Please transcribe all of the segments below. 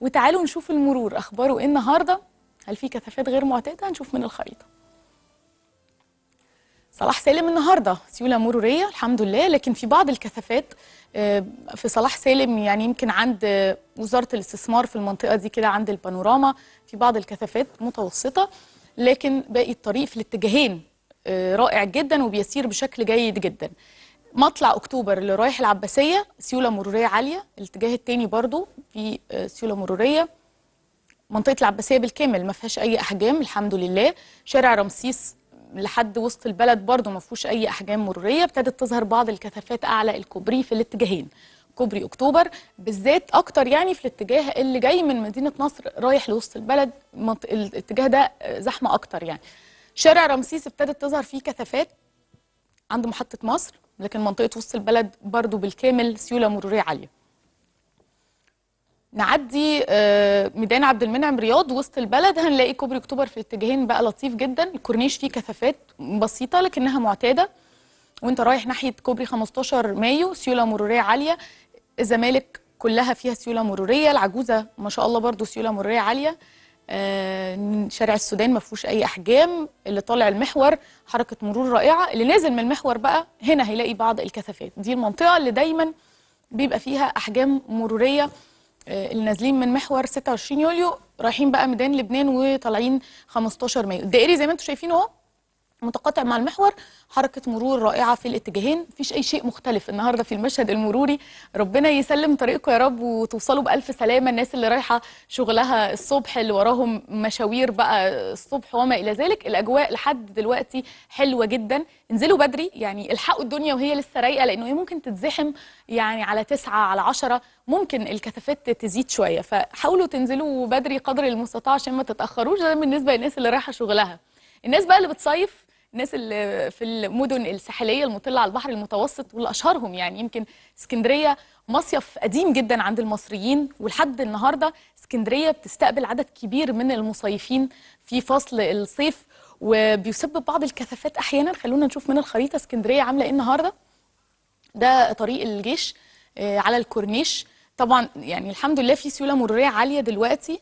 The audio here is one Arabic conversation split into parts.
وتعالوا نشوف المرور أخباره إيه النهاردة هل في كثافات غير معتادة هنشوف من الخريطة صلاح سالم النهارده سيوله مروريه الحمد لله لكن في بعض الكثافات آه، في صلاح سالم يعني يمكن عند وزاره الاستثمار في المنطقه دي كده عند البانوراما في بعض الكثافات متوسطه لكن باقي الطريق في الاتجاهين آه، رائع جدا وبيسير بشكل جيد جدا مطلع اكتوبر اللي رايح العباسيه سيوله مروريه عاليه الاتجاه الثاني برضو في آه، سيوله مروريه منطقه العباسيه بالكامل ما فيهاش اي احجام الحمد لله شارع رمسيس لحد وسط البلد برضو ما فيهوش اي احجام مروريه ابتدت تظهر بعض الكثافات اعلى الكوبري في الاتجاهين كوبري اكتوبر بالذات اكتر يعني في الاتجاه اللي جاي من مدينه نصر رايح لوسط البلد الاتجاه ده زحمه اكتر يعني شارع رمسيس ابتدت تظهر فيه كثافات عند محطه مصر لكن منطقه وسط البلد برضو بالكامل سيوله مروريه عاليه نعدي آه، ميدان عبد المنعم رياض وسط البلد هنلاقي كوبري اكتوبر في الاتجاهين بقى لطيف جدا الكورنيش فيه كثافات بسيطه لكنها معتاده وانت رايح ناحيه كوبري 15 مايو سيوله مروريه عاليه الزمالك كلها فيها سيوله مروريه العجوزه ما شاء الله برضو سيوله مروريه عاليه آه، شارع السودان ما فيهوش اي احجام اللي طالع المحور حركه مرور رائعه اللي نازل من المحور بقى هنا هيلاقي بعض الكثافات دي المنطقه اللي دايما بيبقى فيها احجام مروريه آه، اللي نازلين من محور 26 يوليو رايحين بقى ميدان لبنان وطالعين 15 مايو الدائري زي ما انتم شايفين اهو متقاطع مع المحور حركة مرور رائعة في الاتجاهين مفيش أي شيء مختلف النهاردة في المشهد المروري ربنا يسلم طريقكم يا رب وتوصلوا بألف سلامة الناس اللي رايحة شغلها الصبح اللي وراهم مشاوير بقى الصبح وما إلى ذلك الأجواء لحد دلوقتي حلوة جدا انزلوا بدري يعني الحقوا الدنيا وهي لسه رايقة لأنه هي ممكن تتزحم يعني على تسعة على عشرة ممكن الكثافات تزيد شوية فحاولوا تنزلوا بدري قدر المستطاع عشان ما تتأخروش ده بالنسبة للناس اللي رايحة شغلها الناس بقى اللي بتصيف الناس اللي في المدن الساحليه المطله على البحر المتوسط واللي اشهرهم يعني يمكن اسكندريه مصيف قديم جدا عند المصريين ولحد النهارده اسكندريه بتستقبل عدد كبير من المصيفين في فصل الصيف وبيسبب بعض الكثافات احيانا خلونا نشوف من الخريطه اسكندريه عامله ايه النهارده ده طريق الجيش آه، على الكورنيش طبعا يعني الحمد لله في سيوله مروريه عاليه دلوقتي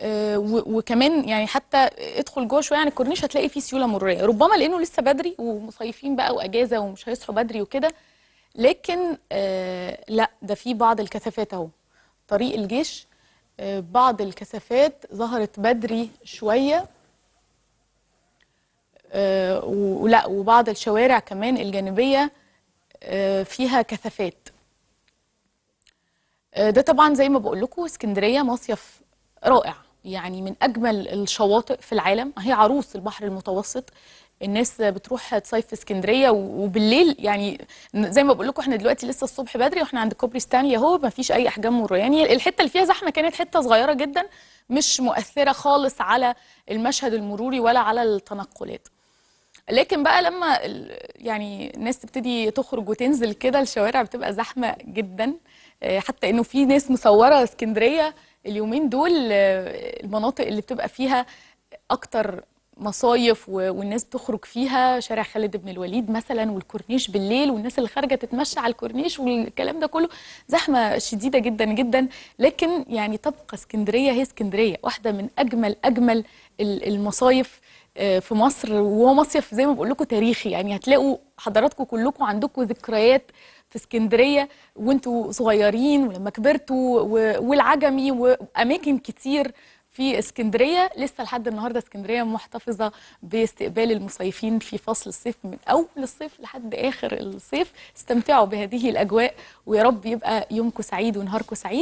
آه، وكمان يعني حتى ادخل جوه شويه يعني الكورنيش هتلاقي فيه سيوله مروريه ربما لانه لسه بدري ومصيفين بقى واجازه ومش هيصحوا بدري وكده لكن آه، لا ده في بعض الكثافات اهو طريق الجيش آه، بعض الكثافات ظهرت بدري شويه ولا وبعض الشوارع كمان الجانبيه فيها كثافات ده طبعا زي ما بقول لكم اسكندريه مصيف رائع يعني من أجمل الشواطئ في العالم هي عروس البحر المتوسط الناس بتروح تصيف في اسكندريه وبالليل يعني زي ما بقول لكم احنا دلوقتي لسه الصبح بدري واحنا عند كوبري ستانلي اهو ما فيش اي احجام يعني الحته اللي فيها زحمه كانت حته صغيره جدا مش مؤثره خالص على المشهد المروري ولا على التنقلات لكن بقى لما يعني الناس تبتدي تخرج وتنزل كده الشوارع بتبقى زحمه جدا آه، حتى انه في ناس مصوره اسكندريه اليومين دول المناطق اللي بتبقى فيها اكتر مصايف والناس بتخرج فيها شارع خالد بن الوليد مثلا والكورنيش بالليل والناس اللي خارجه تتمشى على الكورنيش والكلام ده كله زحمه شديده جدا جدا لكن يعني تبقى اسكندريه هي اسكندريه واحده من اجمل اجمل المصايف آه، في مصر وهو مصيف زي ما بقول لكم تاريخي يعني هتلاقوا حضراتكم كلكم عندكم ذكريات في اسكندريه وانتوا صغيرين ولما كبرتوا والعجمي واماكن كتير في اسكندريه لسه لحد النهارده اسكندريه محتفظه باستقبال المصيفين في فصل الصيف من اول الصيف لحد اخر الصيف استمتعوا بهذه الاجواء ويا رب يبقى يومكم سعيد ونهاركم سعيد